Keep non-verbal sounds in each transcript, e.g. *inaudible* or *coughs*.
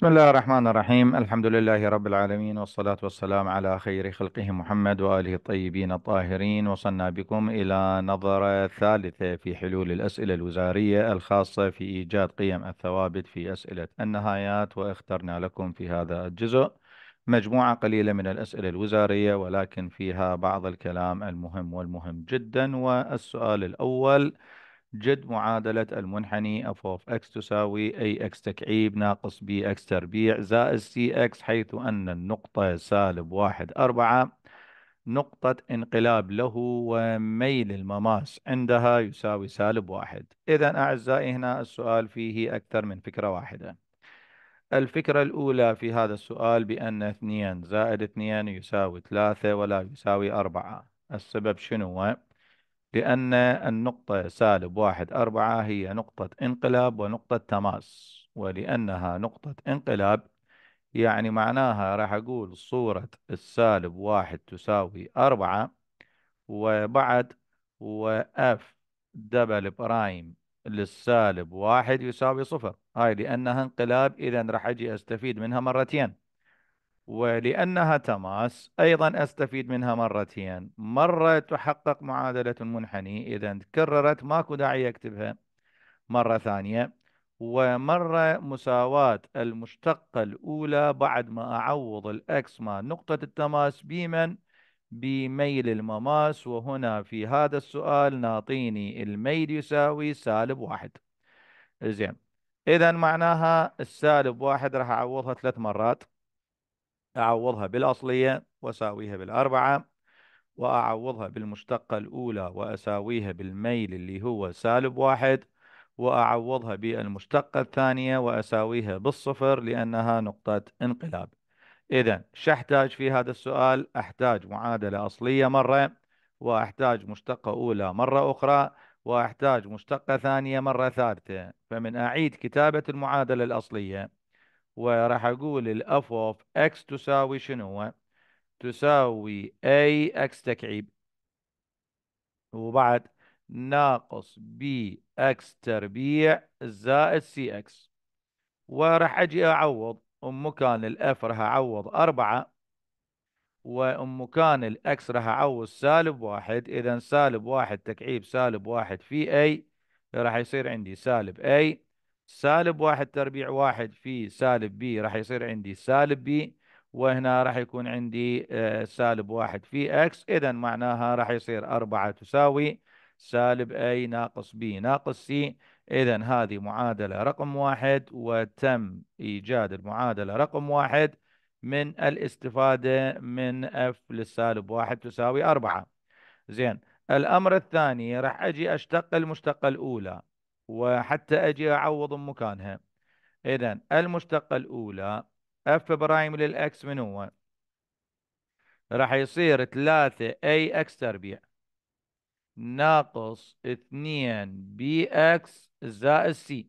بسم الله الرحمن الرحيم الحمد لله رب العالمين والصلاة والسلام على خير خلقه محمد وآله الطيبين الطاهرين وصلنا بكم إلى نظرة ثالثة في حلول الأسئلة الوزارية الخاصة في إيجاد قيم الثوابت في أسئلة النهايات واخترنا لكم في هذا الجزء مجموعة قليلة من الأسئلة الوزارية ولكن فيها بعض الكلام المهم والمهم جدا والسؤال الأول جد معادلة المنحني اف اوف اكس تساوي اي اكس تكعيب ناقص بي اكس تربيع زائد سي اكس حيث ان النقطة سالب واحد أربعة نقطة انقلاب له وميل المماس عندها يساوي سالب واحد إذا أعزائي هنا السؤال فيه أكثر من فكرة واحدة الفكرة الأولى في هذا السؤال بأن اثنين زائد اثنين يساوي ثلاثة ولا يساوي أربعة السبب شنو؟ لأن النقطة سالب واحد أربعة هي نقطة انقلاب ونقطة تماس ولأنها نقطة انقلاب يعني معناها راح أقول صورة السالب واحد تساوي أربعة وبعد وإف دبل برايم للسالب واحد يساوي صفر هاي لأنها انقلاب إذا راح أجي أستفيد منها مرتين ولأنها تماس أيضا أستفيد منها مرتين مرة تحقق معادلة منحني إذا تكررت ماكو داعي أكتبها مرة ثانية ومرة مساواة المشتقة الأولى بعد ما أعوض الأكس ما نقطة التماس بمن بميل المماس وهنا في هذا السؤال نعطيني الميل يساوي سالب واحد زين إذا معناها السالب واحد راح أعوضها ثلاث مرات أعوضها بالأصلية وأساويها بالأربعة وأعوضها بالمشتقة الأولى وأساويها بالميل اللي هو سالب واحد وأعوضها بالمشتقة الثانية وأساويها بالصفر لأنها نقطة انقلاب إذا شحتاج في هذا السؤال أحتاج معادلة أصلية مرة وأحتاج مشتقة أولى مرة أخرى وأحتاج مشتقة ثانية مرة ثالثة فمن أعيد كتابة المعادلة الأصلية وراح اقول الاف اوف اكس تساوي شنو هو؟ تساوي اي اكس تكعيب وبعد ناقص بي اكس تربيع زائد سي اكس وراح اجي اعوض ام الاف راح اعوض أربعة وام الاكس راح اعوض سالب واحد اذا سالب واحد تكعيب سالب واحد في اي راح يصير عندي سالب اي سالب واحد تربيع واحد في سالب بي راح يصير عندي سالب بي وهنا راح يكون عندي آه، سالب واحد في اكس اذا معناها راح يصير أربعة تساوي سالب اي ناقص بي ناقص سي اذا هذه معادلة رقم واحد وتم ايجاد المعادلة رقم واحد من الاستفادة من اف للسالب واحد تساوي أربعة زين الامر الثاني راح اجي اشتق المشتقة الاولى وحتى أجي أعوض مكانها إذا المشتقة الأولى اف برايم للاكس من هو راح يصير 3 اي اكس تربيع ناقص 2 بي اكس زائد سي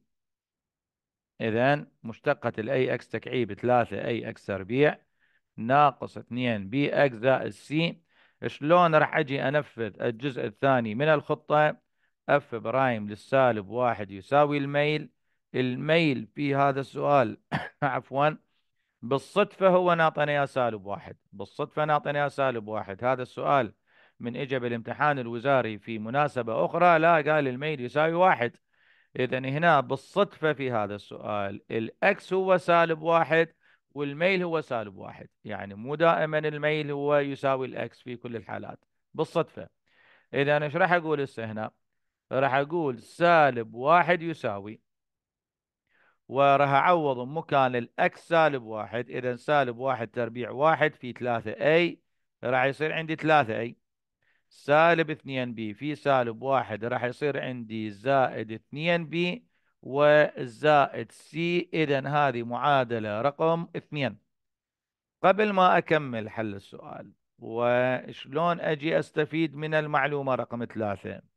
اذا مشتقة الاي اكس تكعيب 3 اي اكس تربيع ناقص 2 بي اكس زائد سي شلون راح اجي انفذ الجزء الثاني من الخطة اف برايم للسالب واحد يساوي الميل الميل في هذا السؤال *coughs* عفوا بالصدفة هو ناطنا يا سالب واحد بالصدفة ناطنا يا سالب واحد هذا السؤال من إجا بالامتحان الوزاري في مناسبة أخرى لا قال الميل يساوي واحد إذا هنا بالصدفة في هذا السؤال الأكس هو سالب واحد والميل هو سالب واحد يعني مو دائما الميل هو يساوي الأكس في كل الحالات بالصدفة إذا إيش راح أقول هسه هنا راح اقول سالب واحد يساوي وراح اعوض مكان الاكس سالب واحد اذا سالب واحد تربيع واحد في 3 اي راح يصير عندي 3 اي سالب اثنين بي في سالب واحد راح يصير عندي زائد اثنين بي وزائد سي اذا هذه معادله رقم اثنين قبل ما اكمل حل السؤال وشلون اجي استفيد من المعلومه رقم ثلاثة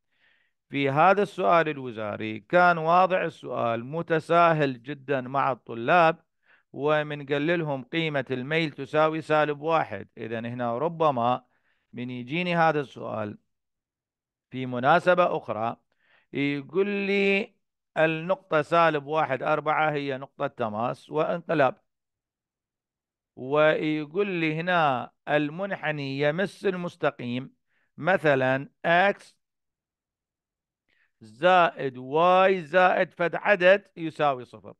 في هذا السؤال الوزاري كان واضع السؤال متساهل جدا مع الطلاب ومن قللهم قيمة الميل تساوي سالب واحد إذا هنا ربما من يجيني هذا السؤال في مناسبة أخرى يقول لي النقطة سالب واحد أربعة هي نقطة تماس وانقلاب ويقول لي هنا المنحني يمس المستقيم مثلا x زائد واي زائد فد عدد يساوي صفر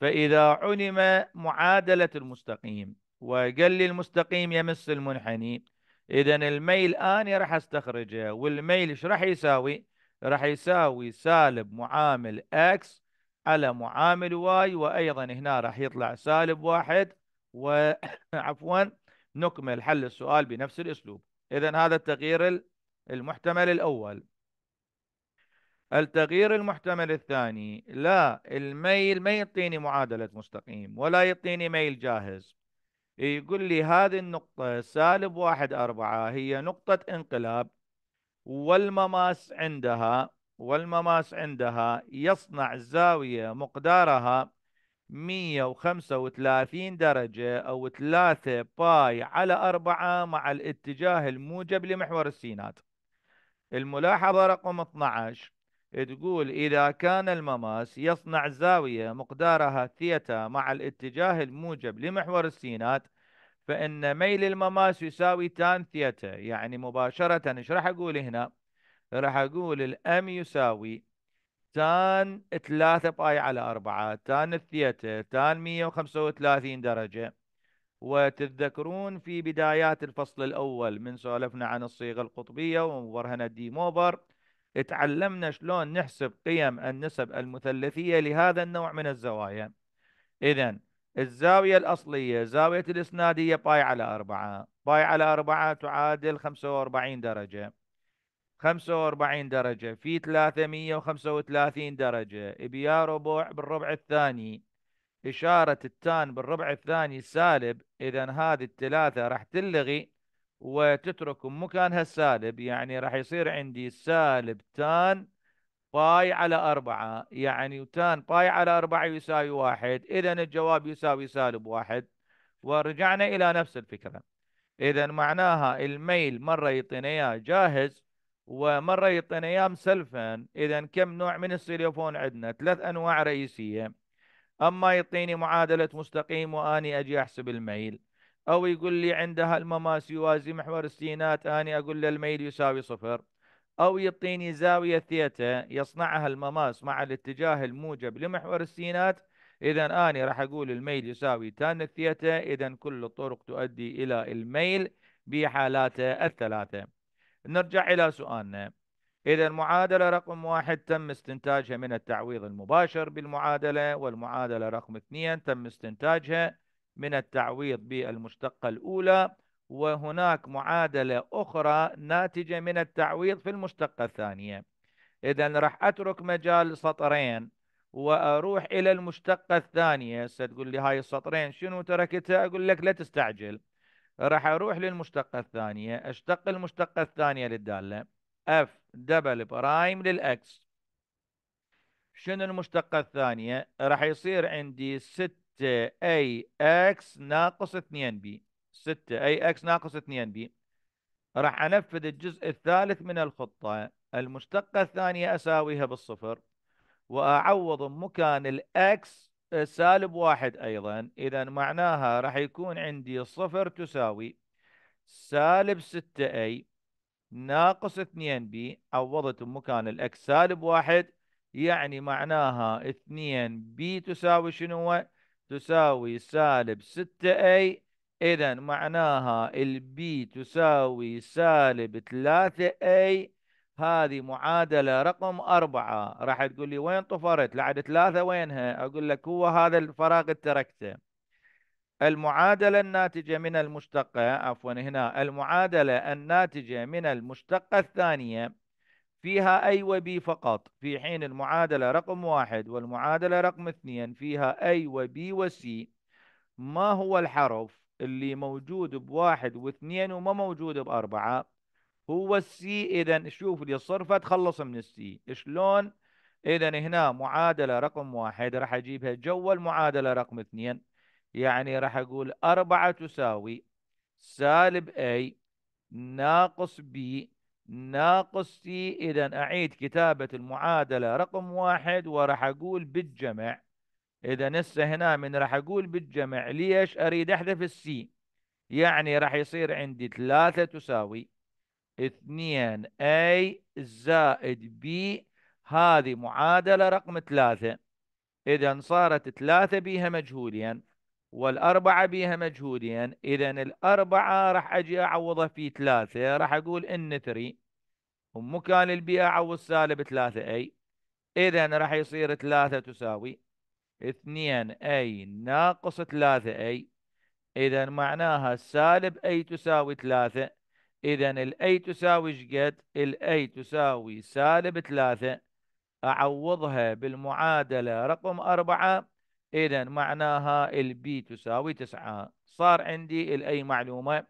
فإذا علم معادلة المستقيم وقال لي المستقيم يمس المنحني إذا الميل الآن راح أستخرجه والميل إيش راح يساوي؟ راح يساوي سالب معامل اكس على معامل واي وأيضا هنا راح يطلع سالب واحد وعفوا *coughs* نكمل حل السؤال بنفس الأسلوب إذا هذا التغيير المحتمل الأول التغيير المحتمل الثاني لا الميل ما يعطيني معادلة مستقيم ولا يعطيني ميل جاهز يقول لي هذه النقطة سالب واحد أربعة هي نقطة انقلاب والمماس عندها والمماس عندها يصنع زاوية مقدارها 135 درجة أو 3 باي على 4 مع الاتجاه الموجب لمحور السينات الملاحظة رقم 12 تقول إذا كان المماس يصنع زاوية مقدارها ثيتا مع الاتجاه الموجب لمحور السينات فإن ميل المماس يساوي تان ثيتا يعني مباشرة إيش راح أقول هنا؟ راح أقول الأم يساوي تان 3 باي على 4 تان الثيتا تان 135 درجة وتتذكرون في بدايات الفصل الأول من سولفنا عن الصيغة القطبية ومبرهنة دي موبر اتعلمنا شلون نحسب قيم النسب المثلثية لهذا النوع من الزوايا إذا الزاوية الأصلية زاوية الإسنادية باي على أربعة باي على أربعة تعادل 45 درجة 45 درجة في 335 درجة بيا ربع بالربع الثاني إشارة التان بالربع الثاني سالب إذا هذه الثلاثة راح تلغي وتترك مكانها السالب يعني راح يصير عندي سالب تان باي على أربعة يعني تان باي على أربعة يساوي واحد إذا الجواب يساوي سالب واحد ورجعنا إلى نفس الفكرة إذا معناها الميل مرة يعطينا إياه جاهز ومرة يعطينا إياه مسلفا إذا كم نوع من السيليفون عندنا ثلاث أنواع رئيسية أما يعطيني معادلة مستقيم وأني أجي أحسب الميل أو يقول لي عندها المماس يوازي محور السينات أنا أقول له الميل يساوي صفر أو يعطيني زاوية ثيتا يصنعها المماس مع الاتجاه الموجب لمحور السينات إذا أنا راح أقول الميل يساوي تان الثيتا إذا كل الطرق تؤدي إلى الميل بحالاته الثلاثة نرجع إلى سؤالنا إذا المعادلة رقم واحد تم استنتاجها من التعويض المباشر بالمعادلة والمعادلة رقم اثنين تم استنتاجها من التعويض بالمشتقة الأولى وهناك معادلة أخرى ناتجة من التعويض في المشتقة الثانية إذا راح أترك مجال سطرين وأروح إلى المشتقة الثانية ستقول لي هاي السطرين شنو تركتها أقول لك لا تستعجل راح أروح للمشتقة الثانية أشتق المشتقة الثانية للدالة F دبل برايم للأكس شنو المشتقة الثانية راح يصير عندي 6 6 اي اكس ناقص 2 b 6 اي اكس ناقص 2 b راح انفذ الجزء الثالث من الخطه المشتقه الثانيه اساويها بالصفر واعوض مكان الاكس سالب واحد ايضا اذا معناها راح يكون عندي صفر تساوي سالب 6 a ناقص 2 b عوضت مكان الاكس سالب واحد يعني معناها 2 b تساوي شنو هو؟ تساوي سالب 6A إذا معناها البي تساوي سالب 3A هذه معادلة رقم أربعة راح تقول لي وين طفرت لعد ثلاثة وينها أقول لك هو هذا الفراغ اللي تركته المعادلة الناتجة من المشتقة عفوا هنا المعادلة الناتجة من المشتقة الثانية فيها أي وبي فقط في حين المعادلة رقم واحد والمعادلة رقم اثنين فيها أي وبي وسي ما هو الحرف اللي موجود بواحد واثنين وما موجود بأربعة هو السي إذا شوف لي الصرفة تخلص من السي شلون إذا هنا معادلة رقم واحد راح أجيبها جوا المعادلة رقم اثنين يعني راح أقول أربعة تساوي سالب أي ناقص بي ناقص سي إذا أعيد كتابة المعادلة رقم واحد وراح أقول بالجمع إذا هسه هنا من راح أقول بالجمع ليش أريد أحذف السي يعني راح يصير عندي ثلاثة تساوي اثنين اي زائد بي هذه معادلة رقم ثلاثة إذا صارت ثلاثة بيها مجهولين والأربعة بيها مجهودين إذا الأربعة راح أجي أعوضها في ثلاثة راح أقول إن 3 ومكان البي أعوض سالب ثلاثة أي إذا راح يصير ثلاثة تساوي اثنين أي ناقص ثلاثة أي إذا معناها سالب أي تساوي ثلاثة إذا الأي تساوي شقد الأي تساوي سالب ثلاثة أعوضها بالمعادلة رقم أربعة إذا معناها البي تساوي تسعة صار عندي الأي معلومة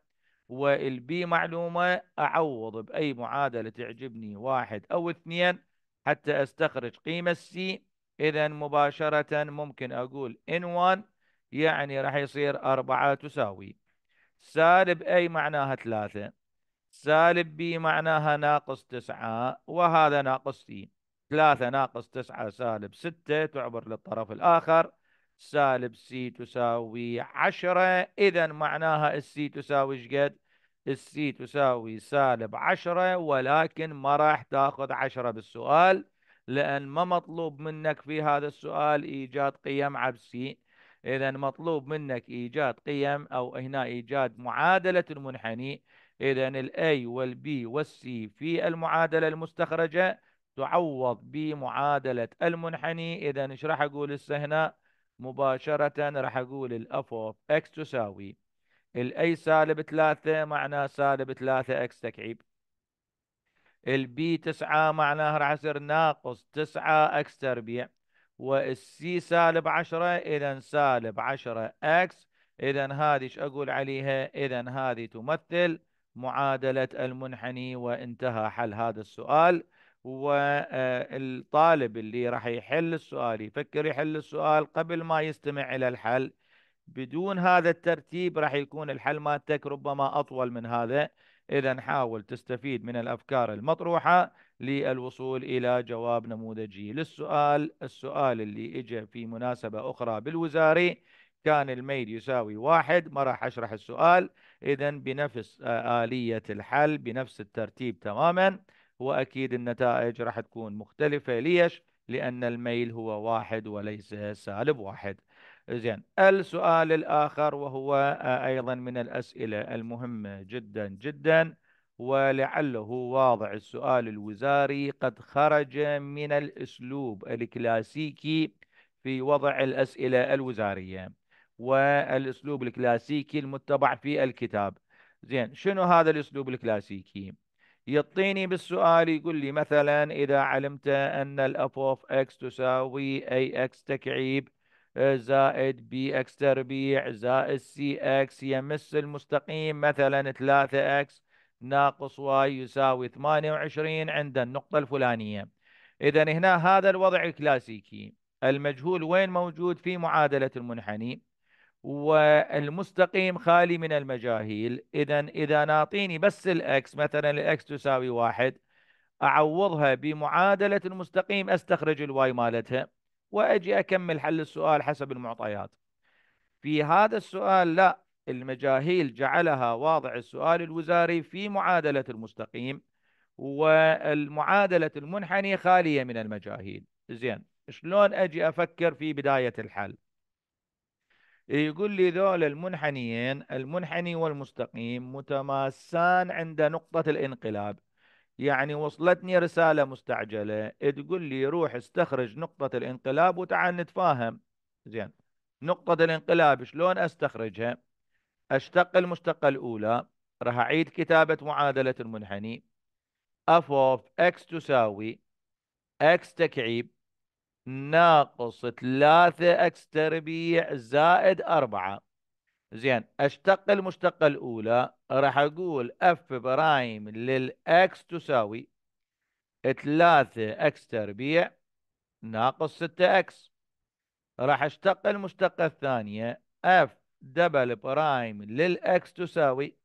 والبي معلومة أعوض بأي معادلة تعجبني واحد أو اثنين حتى أستخرج قيمة السي إذا مباشرة ممكن اقول إن N1 يعني راح يصير أربعة تساوي سالب أي معناها ثلاثة سالب بي معناها ناقص تسعة وهذا ناقص سي ثلاثة ناقص تسعة سالب ستة تعبر للطرف الآخر سالب سي تساوي 10 إذا معناها السي تساوي ايش قد؟ السي تساوي سالب 10 ولكن ما راح تاخذ 10 بالسؤال لأن ما مطلوب منك في هذا السؤال إيجاد قيم عبسي إذا مطلوب منك إيجاد قيم أو هنا إيجاد معادلة المنحني إذا الأي والبي والسي في المعادلة المستخرجة تعوض بمعادلة المنحني إذا إيش راح أقول هسه هنا؟ مباشرة راح أقول الأف أوف إكس تساوي الأي سالب 3 معناه سالب 3 إكس تكعيب البي 9 معناها راح يصير ناقص 9 إكس تربيع والسي سالب 10 إذا سالب 10 إكس إذا هذه ايش أقول عليها؟ إذا هذه تمثل معادلة المنحني وانتهى حل هذا السؤال والطالب اللي راح يحل السؤال يفكر يحل السؤال قبل ما يستمع إلى الحل بدون هذا الترتيب راح يكون الحل مالتك ربما أطول من هذا إذا حاول تستفيد من الأفكار المطروحة للوصول إلى جواب نموذجي للسؤال السؤال اللي إجا في مناسبة أخرى بالوزاري كان الميل يساوي واحد ما راح أشرح السؤال إذا بنفس آلية الحل بنفس الترتيب تماما وأكيد النتائج راح تكون مختلفة ليش؟ لأن الميل هو واحد وليس سالب واحد زين السؤال الآخر وهو آه، أيضا من الأسئلة المهمة جدا جدا ولعله واضع السؤال الوزاري قد خرج من الأسلوب الكلاسيكي في وضع الأسئلة الوزارية والأسلوب الكلاسيكي المتبع في الكتاب زين شنو هذا الأسلوب الكلاسيكي يطيني بالسؤال يقول لي مثلا إذا علمت أن الأف أوف إكس تساوي أي إكس تكعيب آه، زائد بي إكس تربيع زائد سي إكس يمس المستقيم مثلا 3 إكس ناقص واي يساوي 28 عند النقطة الفلانية إذا هنا هذا الوضع الكلاسيكي المجهول وين موجود في معادلة المنحني والمستقيم خالي من المجاهيل إذا إذا نعطيني بس الأكس مثلا الأكس تساوي واحد أعوضها بمعادلة المستقيم أستخرج الواي مالتها وأجي أكمل حل السؤال حسب المعطيات في هذا السؤال لا المجاهيل جعلها واضع السؤال الوزاري في معادلة المستقيم والمعادلة المنحني خالية من المجاهيل زين شلون أجي أفكر في بداية الحل يقول لي ذول المنحنيين المنحني والمستقيم متماسان عند نقطة الانقلاب يعني وصلتني رسالة مستعجلة تقول لي روح استخرج نقطة الانقلاب وتعال نتفاهم زين نقطة الانقلاب شلون استخرجها اشتق المشتقة الأولى راح أعيد كتابة معادلة المنحني أف أوف إكس تساوي إكس تكعيب ناقص ثلاثة اكس تربيع زائد أربعة زين أشتق المشتقة الأولى راح أقول اف برايم للأكس تساوي ثلاثة اكس تربيع ناقص ستة اكس راح أشتق المشتقة الثانية اف دبل برايم للأكس تساوي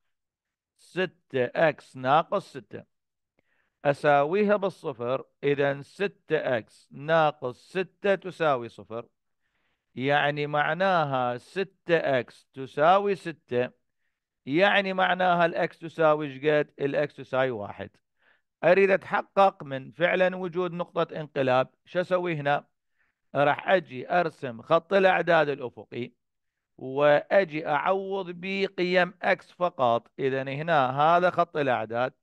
ستة اكس ناقص ستة أساويها بالصفر إذا 6x ناقص 6 تساوي صفر يعني معناها 6x تساوي 6 يعني معناها الأكس تساوي شقد الأكس تساوي واحد أريد أتحقق من فعلا وجود نقطة انقلاب شو أسوي هنا راح أجي أرسم خط الأعداد الأفقي وأجي أعوض بقيم أكس فقط إذا هنا هذا خط الأعداد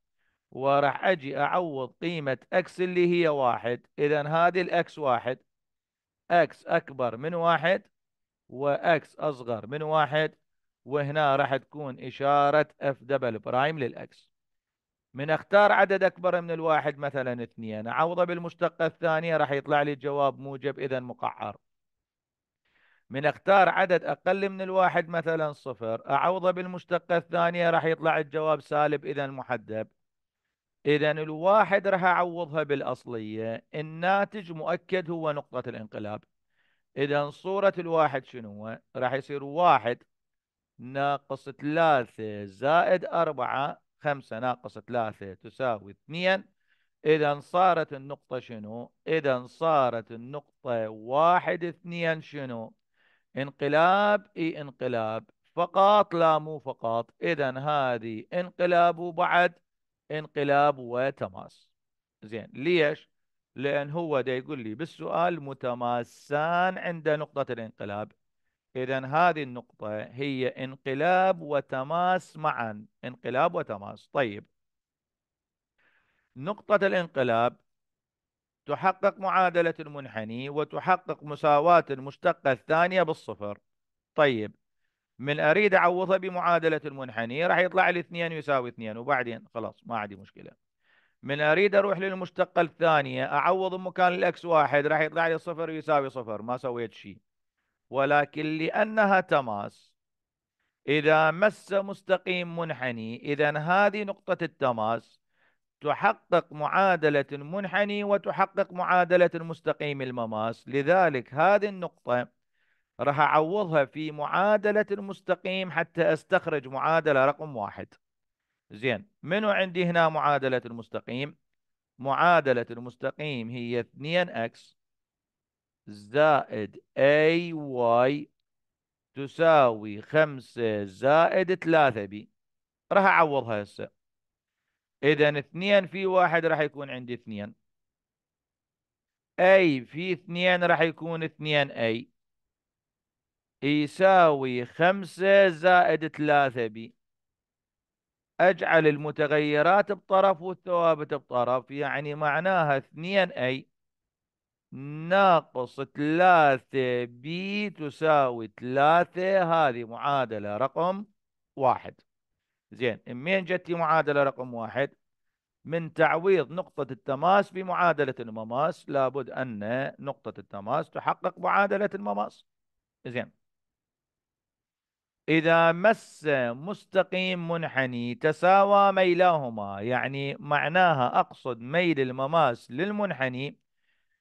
وراح اجي اعوض قيمه اكس اللي هي واحد اذا هذه الاكس واحد اكس اكبر من واحد واكس اصغر من واحد وهنا راح تكون اشاره اف دبل برايم للاكس من اختار عدد اكبر من الواحد مثلا اثنين اعوضه بالمشتقه الثانيه راح يطلع لي الجواب موجب اذا مقعر من اختار عدد اقل من الواحد مثلا صفر اعوضه بالمشتقه الثانيه راح يطلع الجواب سالب اذا محدب إذا الواحد راح أعوضها بالأصلية الناتج مؤكد هو نقطة الانقلاب إذا صورة الواحد شنو هو؟ راح يصير واحد ناقص ثلاثة زائد أربعة خمسة ناقص ثلاثة تساوي اثنين إذا صارت النقطة شنو؟ إذا صارت النقطة واحد اثنين شنو؟ انقلاب إي انقلاب فقط لا مو فقط إذا هذه انقلاب وبعد انقلاب وتماس زين ليش لان هو ده يقول لي بالسؤال متماسان عند نقطه الانقلاب اذا هذه النقطه هي انقلاب وتماس معا انقلاب وتماس طيب نقطه الانقلاب تحقق معادله المنحني وتحقق مساواه المشتقه الثانيه بالصفر طيب من اريد اعوضها بمعادله المنحني راح يطلع لي 2 يساوي 2 وبعدين خلاص ما عندي مشكله من اريد اروح للمشتقه الثانيه اعوض مكان الاكس واحد راح يطلع لي صفر يساوي صفر ما سويت شيء ولكن لانها تماس اذا مس مستقيم منحني اذا هذه نقطه التماس تحقق معادله المنحني وتحقق معادله المستقيم المماس لذلك هذه النقطه راح اعوضها في معادلة المستقيم حتى استخرج معادلة رقم واحد زين منو عندي هنا معادلة المستقيم معادلة المستقيم هي 2x زائد ay تساوي 5 زائد 3b راح اعوضها هسه اذا 2 في واحد راح يكون عندي 2 اي في 2 راح يكون 2 اي يساوي خمسة زائد ثلاثة بي أجعل المتغيرات بطرف والثوابت بطرف يعني معناها اثنين أي ناقص ثلاثة بي تساوي ثلاثة هذه معادلة رقم واحد زين منين جت معادلة رقم واحد من تعويض نقطة التماس بمعادلة المماس لابد أن نقطة التماس تحقق معادلة المماس زين إذا مس مستقيم منحني تساوى ميلاهما يعني معناها أقصد ميل المماس للمنحني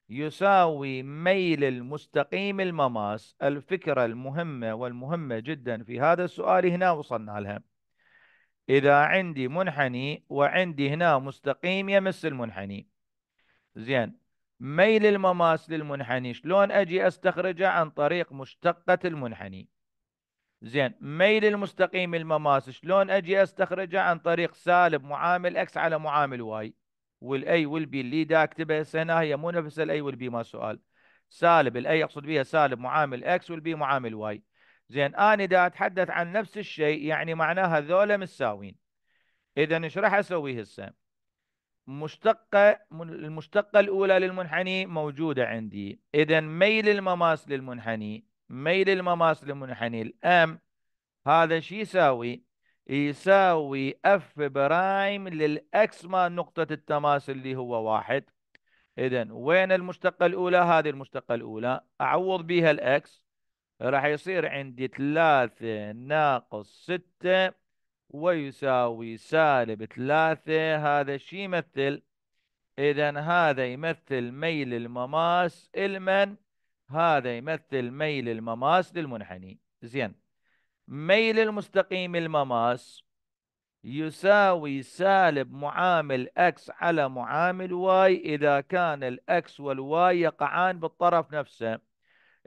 يساوي ميل المستقيم المماس الفكرة المهمة والمهمة جدا في هذا السؤال هنا وصلنا لها إذا عندي منحني وعندي هنا مستقيم يمس المنحني زين ميل المماس للمنحني شلون أجي أستخرجه عن طريق مشتقة المنحني زين ميل المستقيم المماس شلون اجي استخرجه عن طريق سالب معامل اكس على معامل واي والاي والبي اللي دا اكتبها هسه هنا هي مو نفس الاي والبي ما سؤال سالب الاي اقصد بها سالب معامل اكس والبي معامل واي زين انا دا اتحدث عن نفس الشيء يعني معناها ذولا متساويين اذا ايش راح اسوي هسه مشتقة المشتقة الأولى للمنحني موجودة عندي إذا ميل المماس للمنحني ميل المماس لمنحني الام هذا شي يساوي؟ يساوي اف برايم للاكس مال نقطة التماس اللي هو واحد اذا وين المشتقة الاولى؟ هذه المشتقة الاولى اعوض بها الاكس راح يصير عندي 3 ناقص 6 ويساوي سالب 3 هذا شي يمثل؟ إذا هذا يمثل ميل المماس لمن؟ هذا يمثل ميل المماس للمنحني زين ميل المستقيم المماس يساوي سالب معامل x على معامل y إذا كان الx والواي يقعان بالطرف نفسه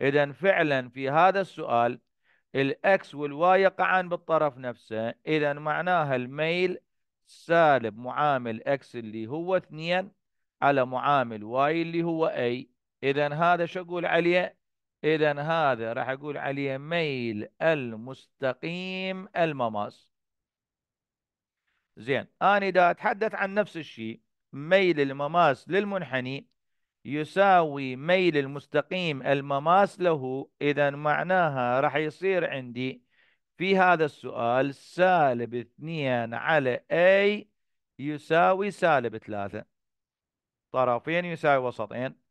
إذا فعلا في هذا السؤال الx والواي يقعان بالطرف نفسه إذا معناها الميل سالب معامل x اللي هو 2 على معامل y اللي هو a اذا هذا شو اقول عليه اذا هذا راح اقول عليه ميل المستقيم المماس زين انا إذا اتحدث عن نفس الشيء ميل المماس للمنحني يساوي ميل المستقيم المماس له اذا معناها راح يصير عندي في هذا السؤال سالب 2 على أي يساوي سالب 3 طرفين يساوي وسطين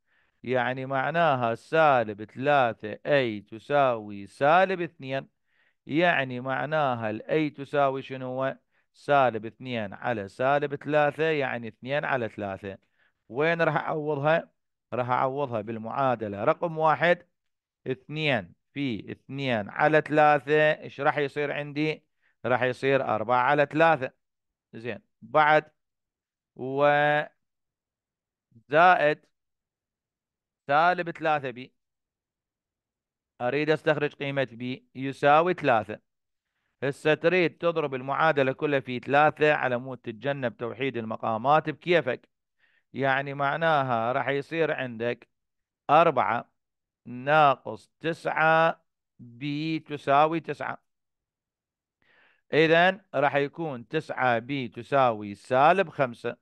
يعني معناها سالب ثلاثة اي تساوي سالب اثنين يعني معناها الاي تساوي شنو سالب اثنين على سالب ثلاثة يعني اثنين على ثلاثة وين راح اعوضها راح اعوضها بالمعادلة رقم واحد اثنين في اثنين على ثلاثة ايش راح يصير عندي راح يصير اربعة على ثلاثة زين بعد و زائد سالب 3 بي اريد استخرج قيمة بي يساوي 3 هسه تريد تضرب المعادلة كلها في 3 على مود تتجنب توحيد المقامات بكيفك يعني معناها راح يصير عندك 4 ناقص 9 بي تساوي 9 إذا راح يكون 9 بي تساوي سالب 5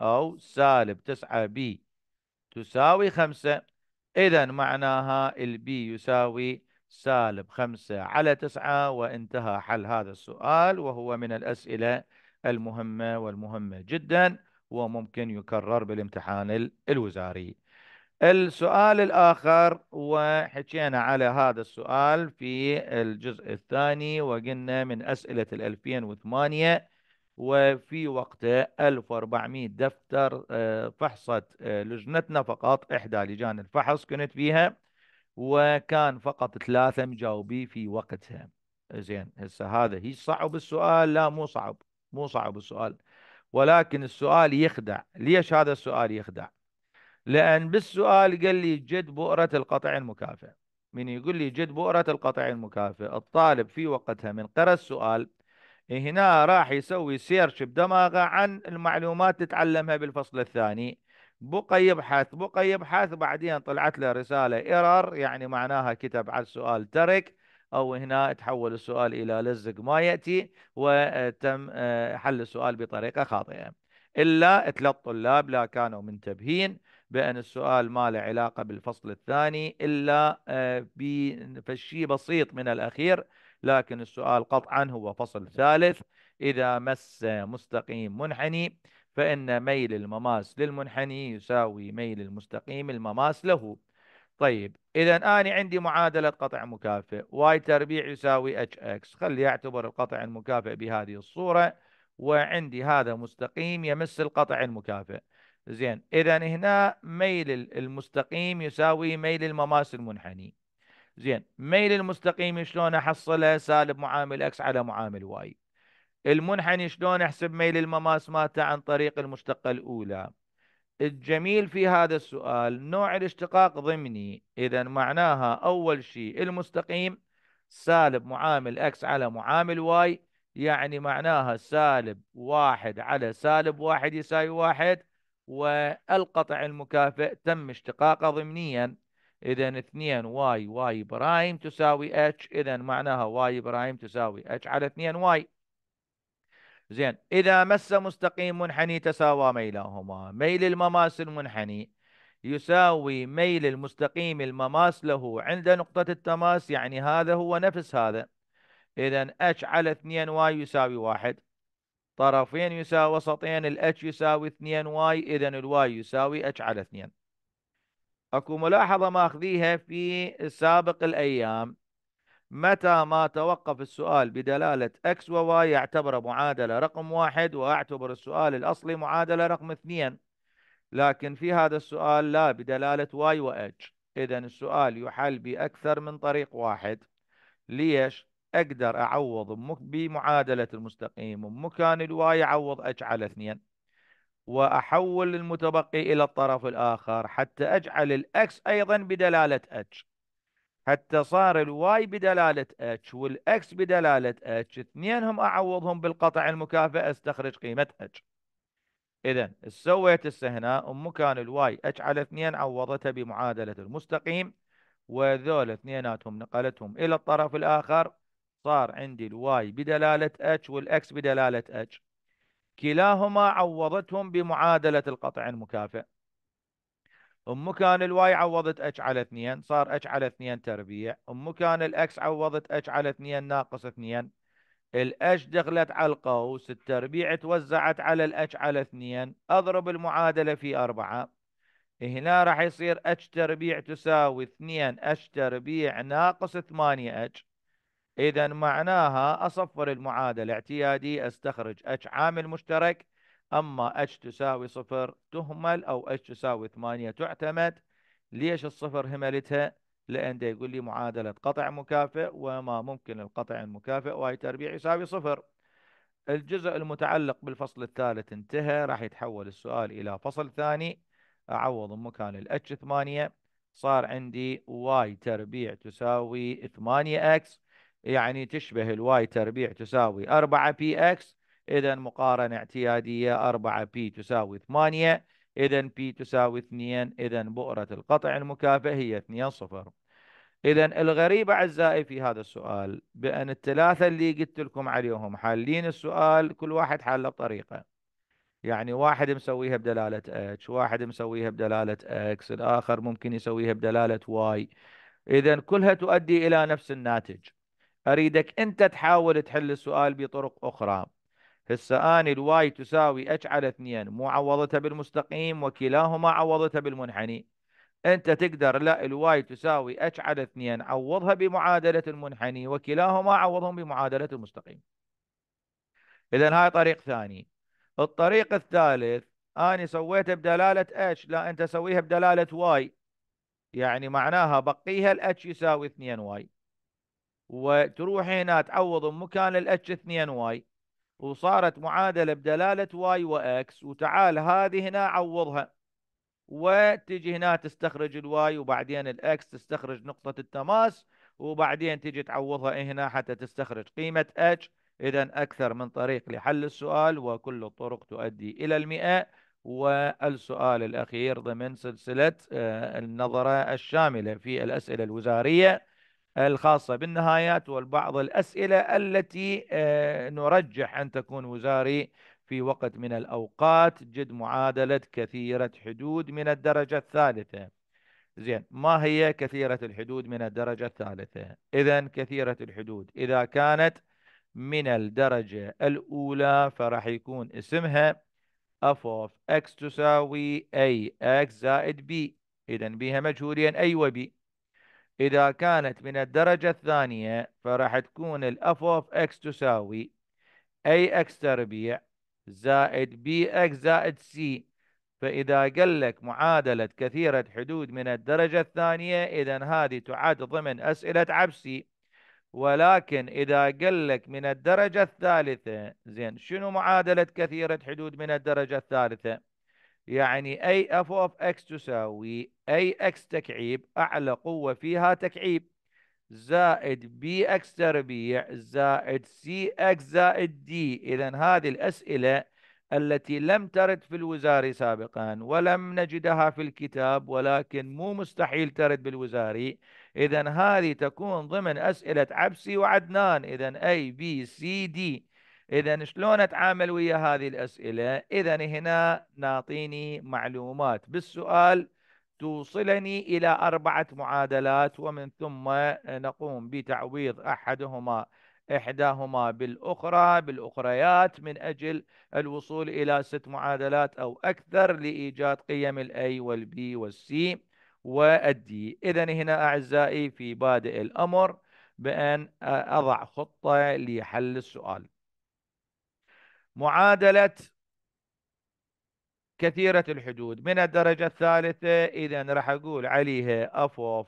أو سالب 9 بي تساوي خمسة إذا معناها البي يساوي سالب خمسة على تسعة وانتهى حل هذا السؤال وهو من الأسئلة المهمة والمهمة جدا وممكن يكرر بالامتحان الوزاري السؤال الآخر وحكينا على هذا السؤال في الجزء الثاني وقلنا من أسئلة 2008 وفي وقتها 1400 دفتر آه، فحصت آه، لجنتنا فقط إحدى لجان الفحص كنت فيها وكان فقط ثلاثة مجاوبي في وقتها زين هسه هذا هي صعب السؤال لا مو صعب مو صعب السؤال ولكن السؤال يخدع ليش هذا السؤال يخدع لأن بالسؤال قال لي جد بؤرة القطع المكافئ من يقول لي جد بؤرة القطع المكافئ الطالب في وقتها من قرأ السؤال هنا راح يسوي سيرش بدماغه عن المعلومات تتعلمها بالفصل الثاني بقى يبحث بقى يبحث بعدين طلعت له رسالة ايرور يعني معناها كتب على السؤال ترك أو هنا تحول السؤال إلى لزق ما يأتي وتم آه، حل السؤال بطريقة خاطئة إلا ثلاث طلاب لا كانوا منتبهين بأن السؤال ما له علاقة بالفصل الثاني إلا آه، بشيء بسيط من الأخير لكن السؤال قطعا هو فصل ثالث إذا مس مستقيم منحني فإن ميل المماس للمنحني يساوي ميل المستقيم المماس له طيب إذا أنا عندي معادلة قطع مكافئ واي تربيع يساوي اتش اكس خلي أعتبر القطع المكافئ بهذه الصورة وعندي هذا مستقيم يمس القطع المكافئ زين إذا هنا ميل المستقيم يساوي ميل المماس المنحني زين ميل المستقيم شلون احصله سالب معامل اكس على معامل واي المنحني شلون احسب ميل المماس مالته عن طريق المشتقه الاولى الجميل في هذا السؤال نوع الاشتقاق ضمني اذا معناها اول شيء المستقيم سالب معامل اكس على معامل واي يعني معناها سالب واحد على سالب واحد يساوي واحد والقطع المكافئ تم اشتقاقه ضمنيا إذا 2 واي واي برايم تساوي اتش إذا معناها واي برايم تساوي اتش على 2 واي زين إذا مس مستقيم منحني تساوى ميلاهما ميل المماس المنحني يساوي ميل المستقيم المماس له عند نقطة التماس يعني هذا هو نفس هذا إذا اتش على 2 واي يساوي واحد طرفين يساوي وسطين الاتش يساوي 2 واي إذا الواي يساوي اتش على 2 اكو ملاحظة ماخذيها في سابق الايام متى ما توقف السؤال بدلالة X و Y يعتبر معادلة رقم واحد وأعتبر السؤال الأصلي معادلة رقم اثنين لكن في هذا السؤال لا بدلالة Y و H إذا السؤال يحل بأكثر من طريق واحد ليش؟ أقدر أعوض بمعادلة المستقيم ومكان الواي أعوض اج على اثنين وأحول المتبقي إلى الطرف الآخر حتى أجعل الأكس أيضا بدلالة H حتى صار الواي بدلالة H والأكس بدلالة H اثنينهم أعوضهم بالقطع المكافئ أستخرج قيمة H إذا سويت هسه هنا أم كان الواي H على اثنين عوضتها بمعادلة المستقيم وذول اثنيناتهم نقلتهم إلى الطرف الآخر صار عندي الواي بدلالة H والأكس بدلالة H كلاهما عوضتهم بمعادلة القطع المكافئ أم كان الواي عوضت اتش على 2 صار اتش على 2 تربيع أم كان الاكس عوضت اتش على 2 ناقص 2 الاتش دخلت على القوس التربيع توزعت على الاتش على 2 أضرب المعادلة في 4 هنا راح يصير اتش تربيع تساوي 2 اتش تربيع ناقص 8 اتش إذا معناها أصفر المعادلة اعتيادي أستخرج H عامل مشترك أما H تساوي صفر تهمل أو H تساوي ثمانية تعتمد ليش الصفر هملتها؟ لأن ده يقول لي معادلة قطع مكافئ وما ممكن القطع المكافئ واي تربيع يساوي صفر الجزء المتعلق بالفصل الثالث انتهى راح يتحول السؤال إلى فصل ثاني أعوض مكان الاتش ثمانية صار عندي واي تربيع تساوي ثمانية اكس يعني تشبه الواي تربيع تساوي 4 بي اكس اذا مقارنه اعتياديه 4 بي تساوي 8 اذا بي تساوي 2 اذا بؤره القطع المكافئ هي 2 0 اذا الغريب اعزائي في هذا السؤال بان الثلاثه اللي قلت لكم عليهم حالين السؤال كل واحد حاله بطريقه يعني واحد مسويها بدلاله اتش واحد مسويها بدلاله اكس الاخر ممكن يسويها بدلاله واي اذا كلها تؤدي الى نفس الناتج اريدك انت تحاول تحل السؤال بطرق اخرى هسه اني الواي تساوي اتش على 2 مو عوضتها بالمستقيم وكلاهما عوضتها بالمنحني انت تقدر لا الواي تساوي اتش على 2 عوضها بمعادله المنحني وكلاهما عوضهم بمعادله المستقيم اذا هاي طريق ثاني الطريق الثالث اني سويته بدلاله اتش لا انت سويها بدلاله واي يعني معناها بقيها الاتش يساوي 2 واي وتروح هنا تعوض مكان الاتش 2 واي وصارت معادلة بدلالة واي واكس وتعال هذه هنا عوضها وتجي هنا تستخرج الواي وبعدين الاكس تستخرج نقطة التماس وبعدين تجي تعوضها إيه هنا حتى تستخرج قيمة اتش إذا أكثر من طريق لحل السؤال وكل الطرق تؤدي إلى المئة والسؤال الأخير ضمن سلسلة آه، النظرة الشاملة في الأسئلة الوزارية الخاصة بالنهايات والبعض الأسئلة التي آه، نرجح أن تكون وزاري في وقت من الأوقات جد معادلة كثيرة حدود من الدرجة الثالثة زين ما هي كثيرة الحدود من الدرجة الثالثة إذا كثيرة الحدود إذا كانت من الدرجة الأولى فراح يكون اسمها f of x تساوي x زائد b إذا بها مجهولين أي و b إذا كانت من الدرجة الثانية فراح تكون الأف أوف إكس تساوي أي إكس تربيع زائد بي إكس زائد سي فإذا قال لك معادلة كثيرة حدود من الدرجة الثانية إذا هذه تعد ضمن أسئلة عبسي ولكن إذا قال لك من الدرجة الثالثة زين شنو معادلة كثيرة حدود من الدرجة الثالثة؟ يعني أي أف أوف إكس تساوي اي اكس تكعيب اعلى قوه فيها تكعيب زائد بي اكس تربيع زائد سي اكس زائد دي اذا هذه الاسئله التي لم ترد في الوزاري سابقا ولم نجدها في الكتاب ولكن مو مستحيل ترد بالوزاري إذا هذه تكون ضمن أسئلة عبسي وعدنان إذا أي بي سي دي إذا شلون أتعامل ويا هذه الأسئلة إذا هنا نعطيني معلومات بالسؤال توصلني إلى أربعة معادلات ومن ثم نقوم بتعويض أحدهما إحداهما بالأخرى بالأخريات من أجل الوصول إلى ست معادلات أو أكثر لإيجاد قيم الأي والبي والسي والدي إذا هنا أعزائي في بادئ الأمر بأن أضع خطة لحل السؤال معادلة كثيرة الحدود من الدرجة الثالثة إذا راح أقول عليها f of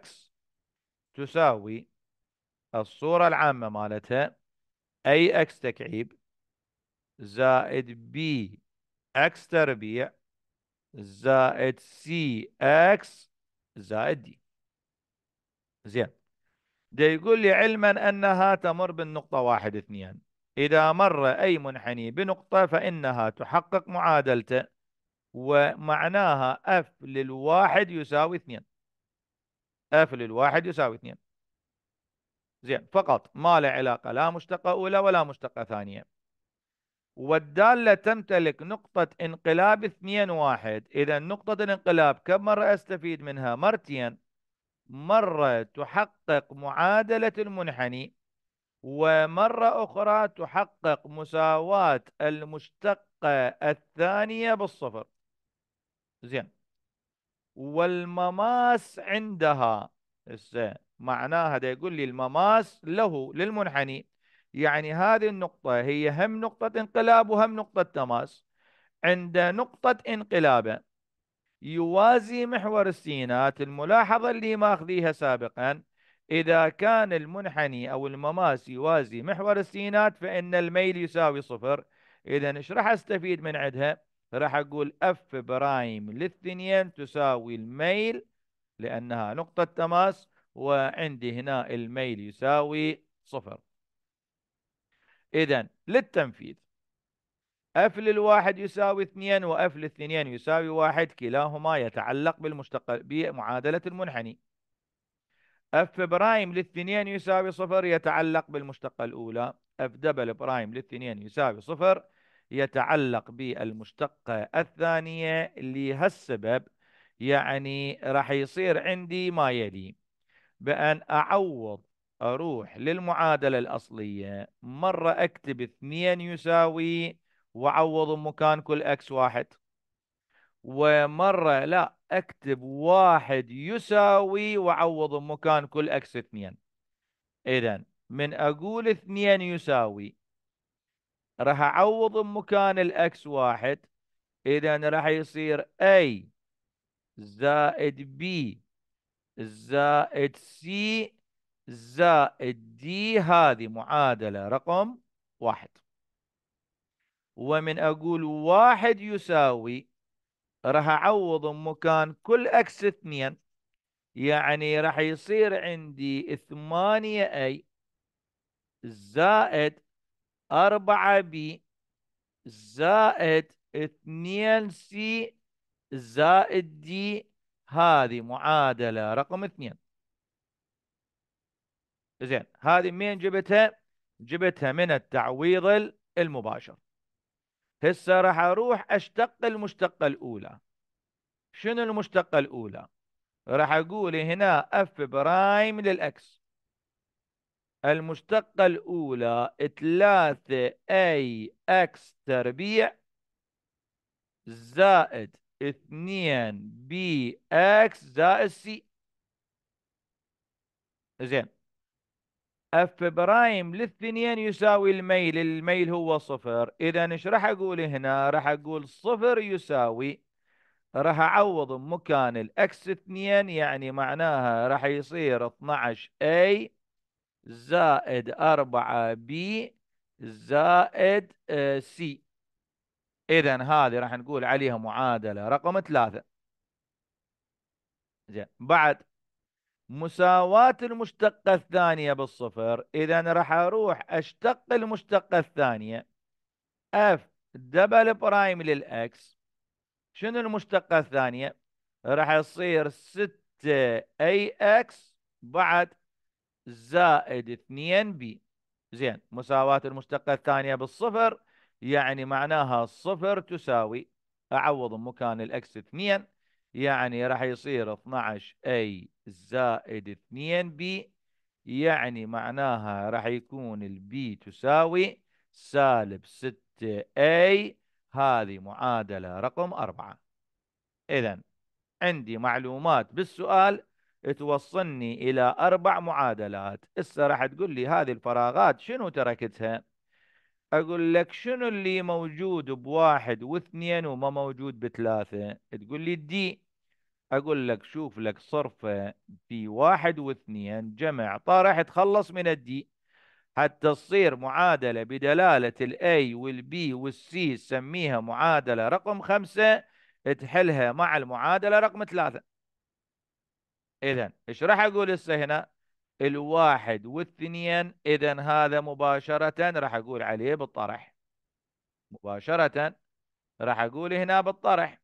x تساوي الصورة العامة مالتها أي x تكعيب زائد b x تربيع زائد c x زائد d زين ده يقول لي علما أنها تمر بالنقطة واحد اثنين إذا مر أي منحني بنقطة فإنها تحقق معادلته ومعناها اف للواحد يساوي اثنين اف للواحد يساوي اثنين زين فقط ما له علاقه لا مشتقه اولى ولا مشتقه ثانيه والداله تمتلك نقطه انقلاب اثنين واحد اذا نقطه الانقلاب كم مره استفيد منها مرتين مره تحقق معادله المنحني ومرة أخرى تحقق مساواة المشتقة الثانية بالصفر زين والمماس عندها معناها ده يقول لي المماس له للمنحني يعني هذه النقطة هي هم نقطة انقلاب وهم نقطة تماس عند نقطة انقلابه يوازي محور السينات الملاحظة اللي ماخذيها سابقا إذا كان المنحني أو المماس يوازي محور السينات فإن الميل يساوي صفر إذا ايش راح استفيد من عندها؟ راح أقول اف برايم للثنين تساوي الميل لأنها نقطة تماس وعندي هنا الميل يساوي صفر إذا للتنفيذ اف للواحد يساوي اثنين واف للثنين يساوي واحد كلاهما يتعلق بالمشتق بمعادلة المنحني اف برايم للثنين يساوي صفر يتعلق بالمشتقة الأولى اف دبل برايم للثنين يساوي صفر يتعلق بالمشتقة الثانية لهالسبب يعني راح يصير عندي ما يلي بأن أعوض أروح للمعادلة الأصلية مرة أكتب 2 يساوي وأعوض مكان كل أكس واحد ومرة لا أكتب واحد يساوي وأعوض مكان كل أكس اثنين إذا من أقول اثنين يساوي راح اعوض بمكان الاكس واحد اذا راح يصير A زائد B زائد C زائد D هذه معادلة رقم واحد ومن اقول واحد يساوي راح اعوض بمكان كل اكس اثنين يعني راح يصير عندي 8 A زائد 4 بي زائد 2 سي زائد دي هذه معادلة رقم اثنين زين هذه منين جبتها؟ جبتها من التعويض المباشر هسه راح اروح اشتق المشتقة الاولى شنو المشتقة الاولى؟ راح اقول هنا اف برايم للاكس المشتقة الأولى 3 أي إكس تربيع زائد 2 بي إكس زائد سي زين اف برايم للثنين يساوي الميل الميل هو صفر اذا ايش راح اقول هنا راح اقول صفر يساوي راح اعوض مكان الاكس 2 يعني معناها راح يصير 12 اي زائد 4 بي زائد آه، سي اذا هذه راح نقول عليها معادله رقم 3 زين بعد مساواة المشتقة الثانية بالصفر إذا راح أروح أشتق المشتقة الثانية F دبل برايم للإكس شنو المشتقة الثانية؟ راح يصير 6 أي إكس بعد زائد 2 بي زين مساواة المشتقة الثانية بالصفر يعني معناها الصفر تساوي أعوض مكان الأكس 2 يعني راح يصير 12 أي زائد 2 بي يعني معناها راح يكون البي تساوي سالب 6 أي هذه معادلة رقم 4 إذا عندي معلومات بالسؤال توصلني إلى أربع معادلات هسه راح تقول لي هذه الفراغات شنو تركتها أقول لك شنو اللي موجود بواحد واثنين وما موجود بثلاثة تقول لي الدي أقول لك شوف لك صرفة في واحد واثنين جمع طرح طيب تخلص من الدي حتى تصير معادلة بدلالة الأي والبي والسي سميها معادلة رقم خمسة تحلها مع المعادلة رقم ثلاثة إذا إيش راح أقول هسه هنا؟ الواحد والثنين إذا هذا مباشرة راح أقول عليه بالطرح مباشرة راح أقول هنا بالطرح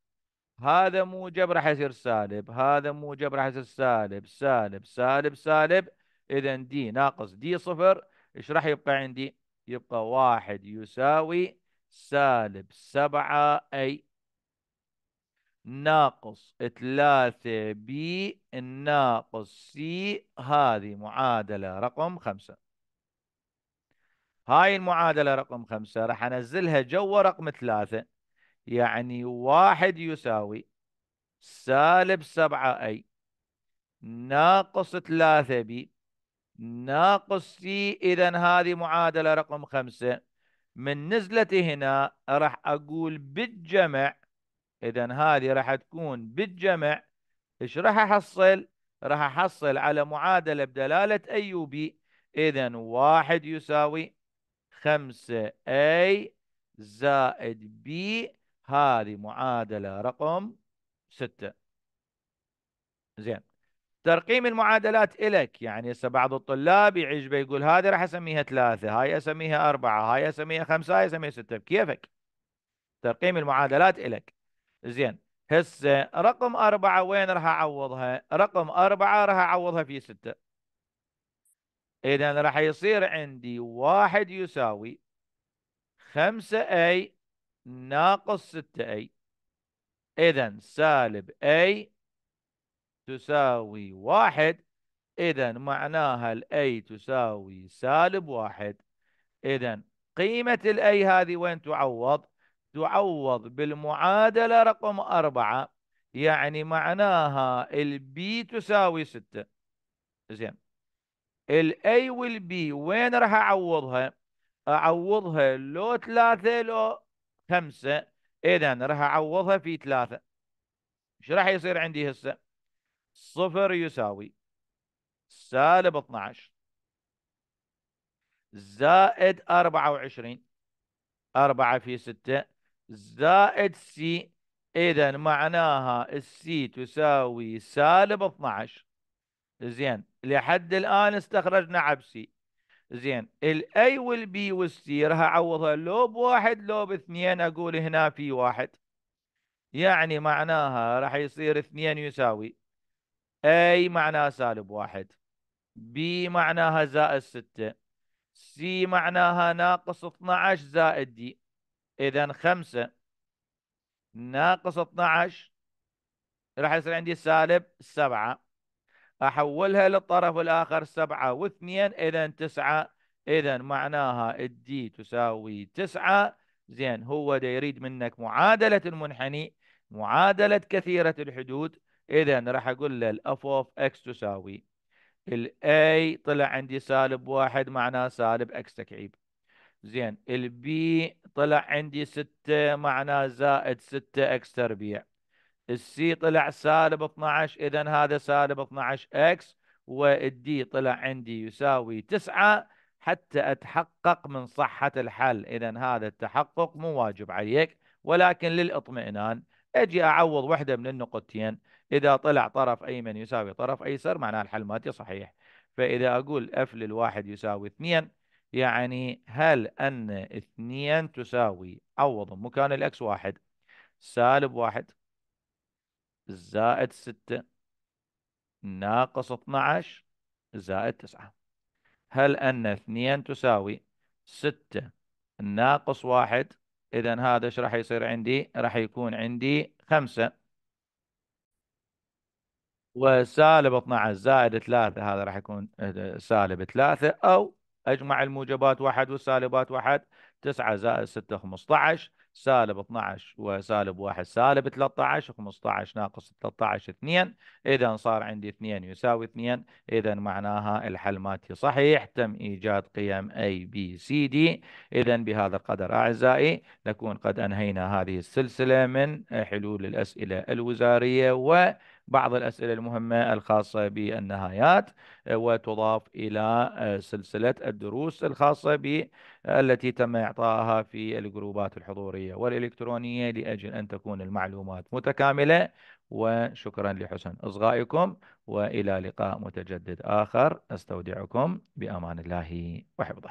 هذا موجب راح يصير سالب هذا موجب راح يصير سالب سالب سالب سالب إذا دي ناقص دي صفر إيش راح يبقى عندي؟ يبقى واحد يساوي سالب سبعة أي ناقص 3 بي ناقص سي هذه معادلة رقم خمسة هاي المعادلة رقم خمسة راح أنزلها جوا رقم ثلاثة يعني واحد يساوي سالب سبعة أي ناقص ثلاثة بي ناقص سي إذا هذه معادلة رقم خمسة من نزلتي هنا راح أقول بالجمع اذا هذه راح تكون بالجمع ايش راح احصل راح احصل على معادله بدلاله اي وبي اذا واحد يساوي 5 a زائد b هذه معادله رقم ستة زين ترقيم المعادلات إلك يعني هسه بعض الطلاب يعجبه يقول هذه راح اسميها ثلاثة هاي اسميها أربعة هاي اسميها خمسة هاي اسميها ستة بكيفك ترقيم المعادلات إلك زين هسه رقم أربعة وين راح أعوضها؟ رقم أربعة راح أعوضها في ستة إذا راح يصير عندي واحد يساوي خمسة أي ناقص ستة أي إذا سالب أي تساوي واحد إذا معناها الأي تساوي سالب واحد إذا قيمة الأي هذه وين تعوض؟ تعوض بالمعادلة رقم أربعة يعني معناها البي تساوي ستة زين الاي والبي وين راح أعوضها أعوضها لو ثلاثة لو خمسة إذا راح أعوضها في ثلاثة ايش راح يصير عندي هسه صفر يساوي سالب 12 زائد 24 4 في 6 زائد سي إذا معناها السي تساوي سالب 12 زين لحد الآن استخرجنا عبسي زين الاي والبي والسي راح اعوضها لو بواحد لو باثنين اقول هنا في واحد يعني معناها راح يصير اثنين يساوي اي معناها سالب واحد بي معناها زائد ستة سي معناها ناقص 12 زائد دي إذا 5 ناقص 12 راح يصير عندي سالب 7 أحولها للطرف الآخر 7 واثنين إذا 9 إذا معناها الدي تساوي 9 زين هو دا يريد منك معادلة المنحني معادلة كثيرة الحدود إذا راح أقول له الأف أوف إكس تساوي الأي طلع عندي سالب واحد معناه سالب إكس تكعيب زين البي طلع عندي 6 معناه زائد 6 اكس تربيع السي طلع سالب 12 اذا هذا سالب 12 اكس والدي طلع عندي يساوي 9 حتى اتحقق من صحة الحل اذا هذا التحقق مو واجب عليك ولكن للاطمئنان اجي اعوض وحدة من النقطتين اذا طلع طرف ايمن يساوي طرف ايسر معناه الحل مالتي صحيح فاذا اقول اف للواحد يساوي 2 يعني هل أن اثنين تساوي عوض مكان الأكس واحد سالب واحد زائد ستة ناقص 12 زائد تسعة هل أن اثنين تساوي ستة ناقص واحد إذا هذا إيش راح يصير عندي؟ راح يكون عندي خمسة وسالب 12 زائد 3 هذا راح يكون آه، سالب 3 او اجمع الموجبات واحد والسالبات واحد 9 زائد 6 15 سالب 12 وسالب 1 سالب 13 15 ناقص 13 2 اذا صار عندي 2 يساوي 2 اذا معناها الحل ماتي صحيح تم ايجاد قيم A B C D اذا بهذا القدر اعزائي نكون قد انهينا هذه السلسله من حلول الاسئله الوزاريه و بعض الأسئلة المهمة الخاصة بالنهايات آه، وتضاف إلى آه، سلسلة الدروس الخاصة آه، التي تم إعطائها في الجروبات الحضورية والإلكترونية لأجل أن تكون المعلومات متكاملة وشكرا لحسن إصغائكم وإلى لقاء متجدد آخر أستودعكم بأمان الله وحفظه